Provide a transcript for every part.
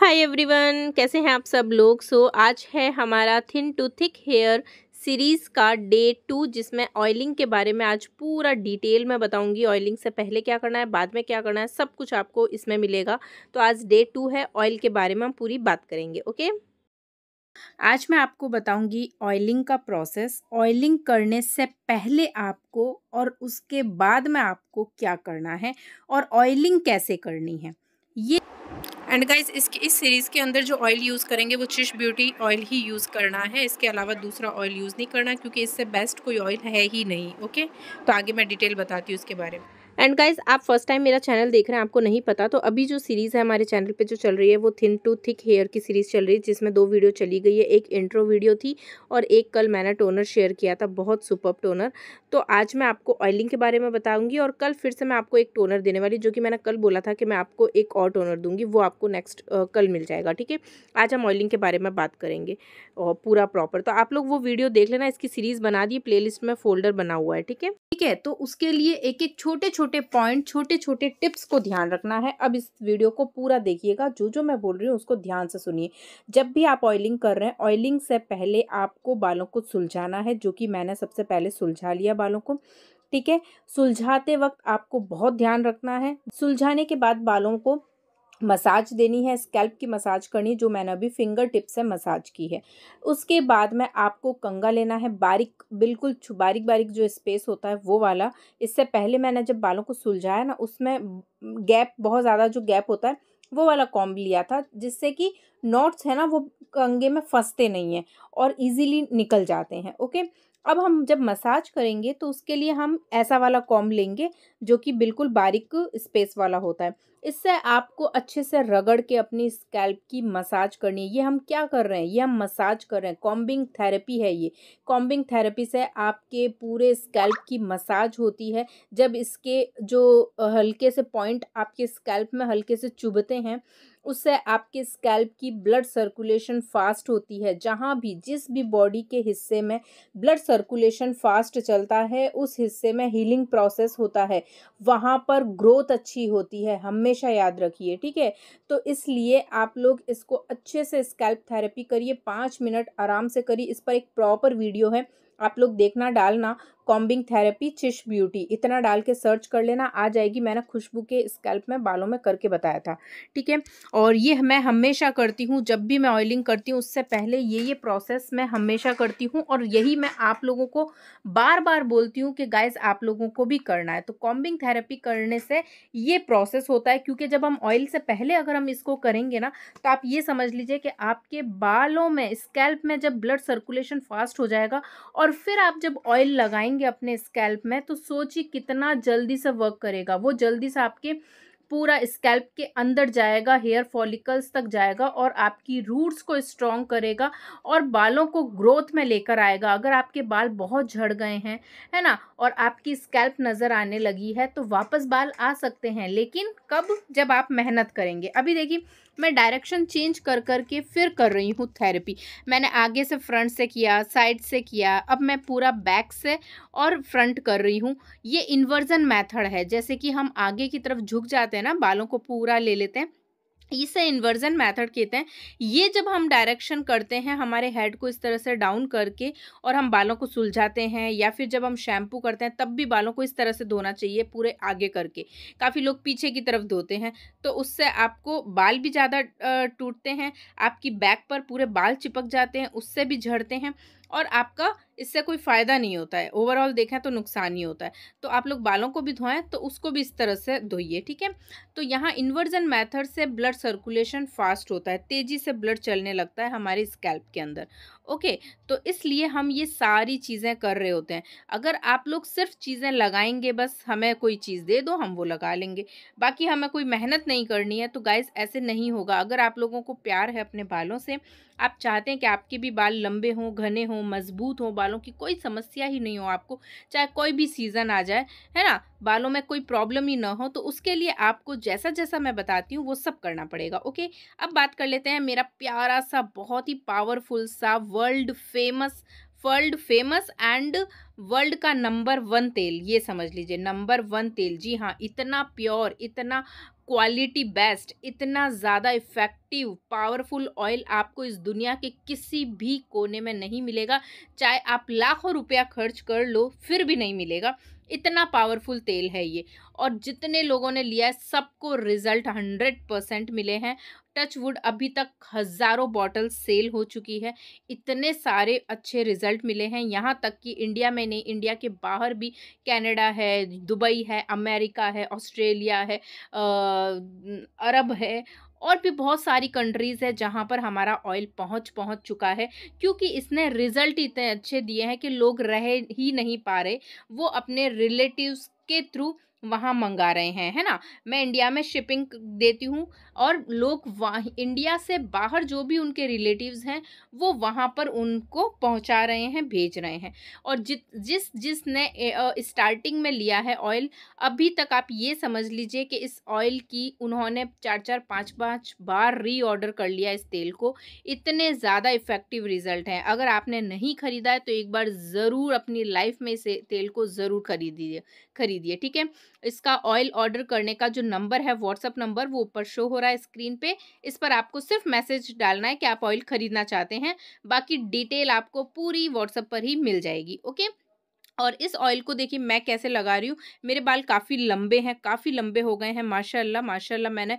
hi everyone कैसे हैं आप सब लोग सो so, आज है हमारा thin to thick hair series का डे टू जिसमें ऑयलिंग के बारे में आज पूरा डिटेल में बताऊंगी ऑयलिंग से पहले क्या करना है बाद में क्या करना है सब कुछ आपको इसमें मिलेगा तो आज डे टू है ऑयल के बारे में हम पूरी बात करेंगे ओके आज मैं आपको बताऊंगी ऑयलिंग का प्रोसेस ऑयलिंग करने से पहले आपको और उसके बाद में आपको क्या करना है और ऑयलिंग कैसे करनी है ये एंड गाइज इसके इस सीरीज़ के अंदर जो ऑयल यूज़ करेंगे वो चिश ब्यूटी ऑयल ही यूज़ करना है इसके अलावा दूसरा ऑयल यूज़ नहीं करना क्योंकि इससे बेस्ट कोई ऑयल है ही नहीं ओके तो आगे मैं डिटेल बताती हूँ इसके बारे में एंड गाइज आप फर्स्ट टाइम मेरा चैनल देख रहे हैं आपको नहीं पता तो अभी जो सीरीज़ है हमारे चैनल पे जो चल रही है वो थिन टू थिक हेयर की सीरीज़ चल रही है जिसमें दो वीडियो चली गई है एक इंट्रो वीडियो थी और एक कल मैंने टोनर शेयर किया था बहुत सुपर टोनर तो आज मैं आपको ऑयलिंग के बारे में बताऊँगी और कल फिर से मैं आपको एक टोनर देने वाली जो कि मैंने कल बोला था कि मैं आपको एक और टोनर दूंगी वो आपको नेक्स्ट कल मिल जाएगा ठीक है आज हम ऑयलिंग के बारे में बात करेंगे और पूरा प्रॉपर तो आप लोग वो वीडियो देख लेना इसकी सीरीज़ बना दी प्लेलिस्ट में फोल्डर बना हुआ है ठीक है ठीक है तो उसके लिए एक एक छोटे छोटे छोटे पॉइंट छोटे छोटे टिप्स को ध्यान रखना है अब इस वीडियो को पूरा देखिएगा जो जो मैं बोल रही हूँ उसको ध्यान से सुनिए जब भी आप ऑयलिंग कर रहे हैं ऑयलिंग से पहले आपको बालों को सुलझाना है जो कि मैंने सबसे पहले सुलझा लिया बालों को ठीक है सुलझाते वक्त आपको बहुत ध्यान रखना है सुलझाने के बाद बालों को मसाज देनी है स्कैल्प की मसाज करनी जो मैंने अभी फिंगर टिप से मसाज की है उसके बाद में आपको कंगा लेना है बारीक बिल्कुल बारीक बारीक जो स्पेस होता है वो वाला इससे पहले मैंने जब बालों को सुलझाया ना उसमें गैप बहुत ज़्यादा जो गैप होता है वो वाला कॉम्ब लिया था जिससे कि नोट्स है ना वो कंगे में फंसते नहीं हैं और ईजीली निकल जाते हैं ओके अब हम जब मसाज करेंगे तो उसके लिए हम ऐसा वाला कॉम्ब लेंगे जो कि बिल्कुल बारीक स्पेस वाला होता है इससे आपको अच्छे से रगड़ के अपनी स्कैल्प की मसाज करनी है ये हम क्या कर रहे हैं ये हम मसाज कर रहे हैं कॉम्बिंग थेरेपी है ये कॉम्बिंग थेरेपी से आपके पूरे स्कैल्प की मसाज होती है जब इसके जो हल्के से पॉइंट आपके स्कैल्प में हल्के से चुभते हैं उससे आपके स्कैल्प की ब्लड सर्कुलेशन फास्ट होती है जहाँ भी जिस भी बॉडी के हिस्से में ब्लड सर्कुलेशन फास्ट चलता है उस हिस्से में हीलिंग प्रोसेस होता है वहाँ पर ग्रोथ अच्छी होती है हमें हमेशा याद रखिए ठीक है तो इसलिए आप लोग इसको अच्छे से स्कैल्प थेरेपी करिए पाँच मिनट आराम से करिए इस पर एक प्रॉपर वीडियो है आप लोग देखना डालना कॉम्बिंग थेरेपी चिश ब्यूटी इतना डाल के सर्च कर लेना आ जाएगी मैंने खुशबू के स्कैल्प में बालों में करके बताया था ठीक है और ये मैं हमेशा करती हूँ जब भी मैं ऑयलिंग करती हूँ उससे पहले ये ये प्रोसेस मैं हमेशा करती हूँ और यही मैं आप लोगों को बार बार बोलती हूँ कि गाइज आप लोगों को भी करना है तो कॉम्बिंग थेरेपी करने से ये प्रोसेस होता है क्योंकि जब हम ऑयल से पहले अगर हम इसको करेंगे ना तो आप ये समझ लीजिए कि आपके बालों में स्कैल्प में जब ब्लड सर्कुलेशन फास्ट हो जाएगा और और फिर आप जब ऑयल लगाएंगे अपने स्कैल्प में तो सोचिए कितना जल्दी से वर्क करेगा वो जल्दी से आपके पूरा स्कैल्प के अंदर जाएगा हेयर फॉलिकल्स तक जाएगा और आपकी रूट्स को स्ट्रॉन्ग करेगा और बालों को ग्रोथ में लेकर आएगा अगर आपके बाल बहुत झड़ गए हैं है ना और आपकी स्कैल्प नज़र आने लगी है तो वापस बाल आ सकते हैं लेकिन कब जब आप मेहनत करेंगे अभी देखिए मैं डायरेक्शन चेंज कर कर के फिर कर रही हूँ थेरेपी मैंने आगे से फ्रंट से किया साइड से किया अब मैं पूरा बैक से और फ्रंट कर रही हूँ ये इन्वर्जन मैथड है जैसे कि हम आगे की तरफ झुक जाते हैं ना बालों को पूरा ले लेते हैं इसे इन्वर्जन मेथड कहते हैं ये जब हम डायरेक्शन करते हैं हमारे हेड को इस तरह से डाउन करके और हम बालों को सुलझाते हैं या फिर जब हम शैम्पू करते हैं तब भी बालों को इस तरह से धोना चाहिए पूरे आगे करके काफ़ी लोग पीछे की तरफ धोते हैं तो उससे आपको बाल भी ज़्यादा टूटते हैं आपकी बैक पर पूरे बाल चिपक जाते हैं उससे भी झड़ते हैं और आपका इससे कोई फ़ायदा नहीं होता है ओवरऑल देखें तो नुकसान ही होता है तो आप लोग बालों को भी धोएं तो उसको भी इस तरह से धोइए ठीक है तो यहाँ इन्वर्जन मैथड से ब्लड सर्कुलेशन फास्ट होता है तेज़ी से ब्लड चलने लगता है हमारे स्कैल्प के अंदर ओके तो इसलिए हम ये सारी चीज़ें कर रहे होते हैं अगर आप लोग सिर्फ चीज़ें लगाएंगे बस हमें कोई चीज़ दे दो हम वो लगा लेंगे बाकी हमें कोई मेहनत नहीं करनी है तो गाइज ऐसे नहीं होगा अगर आप लोगों को प्यार है अपने बालों से आप चाहते हैं कि आपके भी बाल लंबे हों घने हों मजबूत हों बाल बालों की कोई समस्या ही नहीं हो आपको चाहे कोई भी सीज़न आ जाए है ना बालों में कोई प्रॉब्लम ही ना हो तो उसके लिए आपको जैसा जैसा मैं बताती हूँ वो सब करना पड़ेगा ओके अब बात कर लेते हैं मेरा प्यारा सा बहुत ही पावरफुल सा world famous world famous and world का नंबर वन तेल ये समझ लीजिए नंबर वन तेल जी हाँ इतना प्योर इतना क्वालिटी बेस्ट इतना ज़्यादा इफ़ेक्टिव पावरफुल ऑयल आपको इस दुनिया के किसी भी कोने में नहीं मिलेगा चाहे आप लाखों रुपया खर्च कर लो फिर भी नहीं मिलेगा इतना पावरफुल तेल है ये और जितने लोगों ने लिया है सबको रिज़ल्ट हंड्रेड परसेंट मिले हैं टचवुड अभी तक हज़ारों बॉटल सेल हो चुकी है इतने सारे अच्छे रिजल्ट मिले हैं यहाँ तक कि इंडिया में नहीं इंडिया के बाहर भी कनाडा है दुबई है अमेरिका है ऑस्ट्रेलिया है आ, अरब है और भी बहुत सारी कंट्रीज़ है जहाँ पर हमारा ऑयल पहुँच पहुँच चुका है क्योंकि इसने रिज़ल्ट इतने अच्छे दिए हैं कि लोग रह ही नहीं पा रहे वो अपने रिलेटिव्स के थ्रू वहाँ मंगा रहे हैं है ना मैं इंडिया में शिपिंग देती हूँ और लोग इंडिया से बाहर जो भी उनके रिलेटिव्स हैं वो वहाँ पर उनको पहुँचा रहे हैं भेज रहे हैं और जित जिस जिसने स्टार्टिंग में लिया है ऑयल अभी तक आप ये समझ लीजिए कि इस ऑयल की उन्होंने चार चार पाँच पाँच बार रीऑर्डर कर लिया इस तेल को इतने ज़्यादा इफ़ेक्टिव रिजल्ट हैं अगर आपने नहीं ख़रीदा है तो एक बार ज़रूर अपनी लाइफ में इसे तेल को ज़रूर खरीदिए खरीदिए ठीक है इसका ऑयल ऑर्डर करने का जो नंबर है व्हाट्सअप नंबर वो ऊपर शो हो रहा है स्क्रीन पे इस पर आपको सिर्फ मैसेज डालना है कि आप ऑयल खरीदना चाहते हैं बाकी डिटेल आपको पूरी व्हाट्सअप पर ही मिल जाएगी ओके और इस ऑयल को देखिए मैं कैसे लगा रही हूँ मेरे बाल काफ़ी लंबे हैं काफ़ी लंबे हो गए हैं माशाल्लाह माशाल्लाह मैंने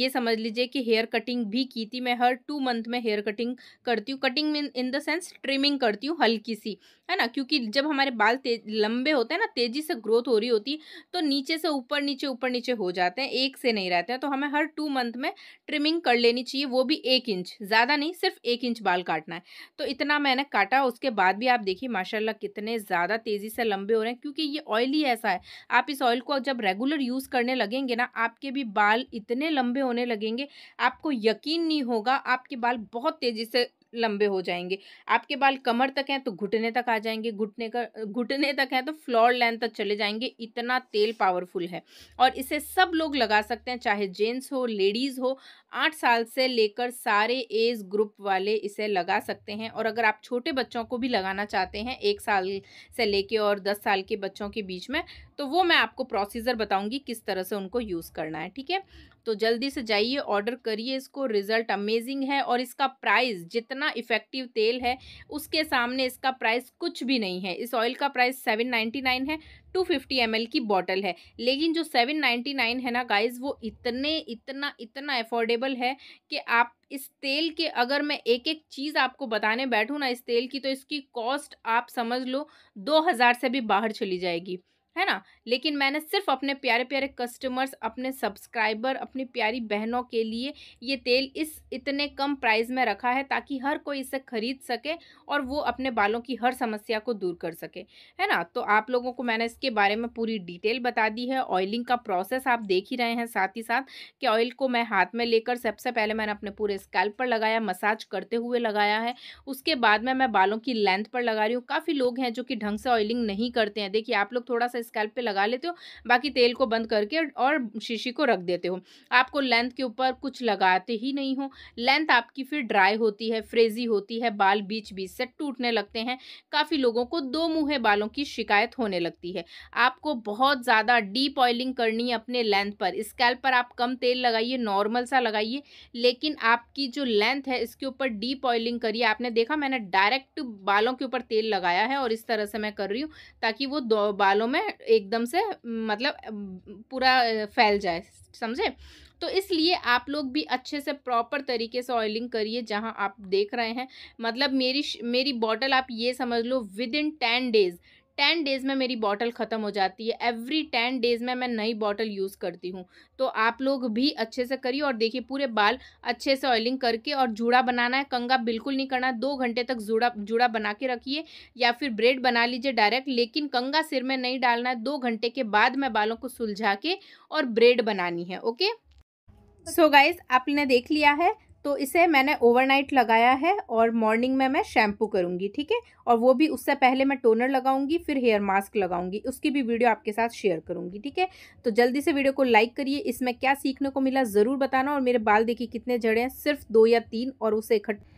ये समझ लीजिए कि हेयर कटिंग भी की थी मैं हर टू मंथ में हेयर कटिंग करती हूँ cutting mean in the sense trimming करती हूँ हल्की सी है ना क्योंकि जब हमारे बाल लंबे होते हैं ना तेज़ी से ग्रोथ हो रही होती तो नीचे से ऊपर नीचे ऊपर नीचे हो जाते हैं एक से नहीं रहते हैं तो हमें हर टू मंथ में ट्रिमिंग कर लेनी चाहिए वो भी एक इंच ज़्यादा नहीं सिर्फ एक इंच बाल काटना है तो इतना मैंने काटा उसके बाद भी आप देखिए माशाला कितने ज़्यादा तेज़ी से लंबे हो रहे हैं क्योंकि ये ऑयल ही ऐसा है आप इस ऑयल को जब रेगुलर यूज़ करने लगेंगे ना आपके भी बाल इतने लंबे होने लगेंगे आपको यकीन नहीं होगा आपके बाल बहुत तेज़ी से लंबे हो जाएंगे आपके बाल कमर तक हैं तो घुटने तक आ जाएंगे घुटने का घुटने तक हैं तो फ्लोर लेंथ तक चले जाएंगे इतना तेल पावरफुल है और इसे सब लोग लगा सकते हैं चाहे जेंट्स हो लेडीज़ हो आठ साल से लेकर सारे एज ग्रुप वाले इसे लगा सकते हैं और अगर आप छोटे बच्चों को भी लगाना चाहते हैं एक साल से लेके और दस साल के बच्चों के बीच में तो वो मैं आपको प्रोसीजर बताऊँगी किस तरह से उनको यूज़ करना है ठीक है तो जल्दी से जाइए ऑर्डर करिए इसको रिज़ल्ट अमेजिंग है और इसका प्राइस जितना इफ़ेक्टिव तेल है उसके सामने इसका प्राइस कुछ भी नहीं है इस ऑयल का प्राइस सेवन नाइन्टी नाइन है टू फिफ्टी एम की बॉटल है लेकिन जो सेवन नाइन्टी नाइन है ना गाइज वो इतने इतना इतना अफोर्डेबल है कि आप इस तेल के अगर मैं एक एक चीज़ आपको बताने बैठूँ ना इस तेल की तो इसकी कॉस्ट आप समझ लो दो हज़ार से भी बाहर चली जाएगी है ना लेकिन मैंने सिर्फ अपने प्यारे प्यारे कस्टमर्स अपने सब्सक्राइबर अपनी प्यारी बहनों के लिए ये तेल इस इतने कम प्राइस में रखा है ताकि हर कोई इसे ख़रीद सके और वो अपने बालों की हर समस्या को दूर कर सके है ना तो आप लोगों को मैंने इसके बारे में पूरी डिटेल बता दी है ऑयलिंग का प्रोसेस आप देख ही रहे हैं साथ ही साथ कि ऑयल को मैं हाथ में लेकर सबसे पहले मैंने अपने पूरे स्कैल्प पर लगाया मसाज करते हुए लगाया है उसके बाद में मैं बालों की लेंथ पर लगा रही हूँ काफ़ी लोग हैं जो कि ढंग से ऑयलिंग नहीं करते हैं देखिए आप लोग थोड़ा सा सा स्कैल्प पे लगा लेते हो बाकी तेल को बंद करके और शीशी को रख देते हो आपको लेंथ के ऊपर कुछ लगाते ही नहीं हो लेंथ आपकी फिर ड्राई होती है फ्रेजी होती है बाल बीच बीच से टूटने लगते हैं काफ़ी लोगों को दो मुँहे बालों की शिकायत होने लगती है आपको बहुत ज़्यादा डीप ऑयलिंग करनी है अपने लेंथ पर स्कैल्प पर आप कम तेल लगाइए नॉर्मल सा लगाइए लेकिन आपकी जो लेंथ है इसके ऊपर डीप ऑयलिंग करिए आपने देखा मैंने डायरेक्ट बालों के ऊपर तेल लगाया है और इस तरह से मैं कर रही हूँ ताकि वो दो बालों में एकदम से मतलब पूरा फैल जाए समझे तो इसलिए आप लोग भी अच्छे से प्रॉपर तरीके से ऑयलिंग करिए जहाँ आप देख रहे हैं मतलब मेरी मेरी बॉटल आप ये समझ लो within ten days ten days में मेरी बॉटल ख़त्म हो जाती है एवरी टेन डेज़ में मैं नई बॉटल यूज़ करती हूँ तो आप लोग भी अच्छे से करिए और देखिए पूरे बाल अच्छे से ऑयलिंग करके और जूड़ा बनाना है कंगा बिल्कुल नहीं करना दो घंटे तक जूड़ा जूड़ा बना के रखिए या फिर ब्रेड बना लीजिए डायरेक्ट लेकिन कंगा सिर में नहीं डालना है दो घंटे के बाद मैं बालों को सुलझा के और ब्रेड बनानी है ओके सो so गाइज आपने देख लिया है तो इसे मैंने ओवरनाइट लगाया है और मॉर्निंग में मैं शैम्पू करूँगी ठीक है और वो भी उससे पहले मैं टोनर लगाऊंगी फिर हेयर मास्क लगाऊंगी उसकी भी वीडियो आपके साथ शेयर करूँगी ठीक है तो जल्दी से वीडियो को लाइक करिए इसमें क्या सीखने को मिला ज़रूर बताना और मेरे बाल देखिए कितने जड़े हैं सिर्फ दो या तीन और उसे इकट्ठे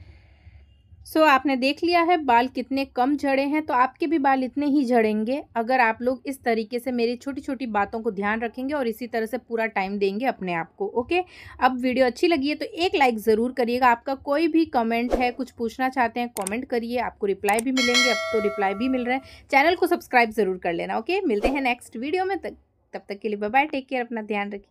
सो so, आपने देख लिया है बाल कितने कम झड़े हैं तो आपके भी बाल इतने ही झड़ेंगे अगर आप लोग इस तरीके से मेरी छोटी छोटी बातों को ध्यान रखेंगे और इसी तरह से पूरा टाइम देंगे अपने आप को ओके अब वीडियो अच्छी लगी है तो एक लाइक ज़रूर करिएगा आपका कोई भी कमेंट है कुछ पूछना चाहते हैं कॉमेंट करिए आपको रिप्लाई भी मिलेंगे अब तो रिप्लाई भी मिल रहे हैं चैनल को सब्सक्राइब ज़रूर कर लेना ओके मिलते हैं नेक्स्ट वीडियो में तक तब तक के लिए बाय टेक केयर अपना ध्यान रखिए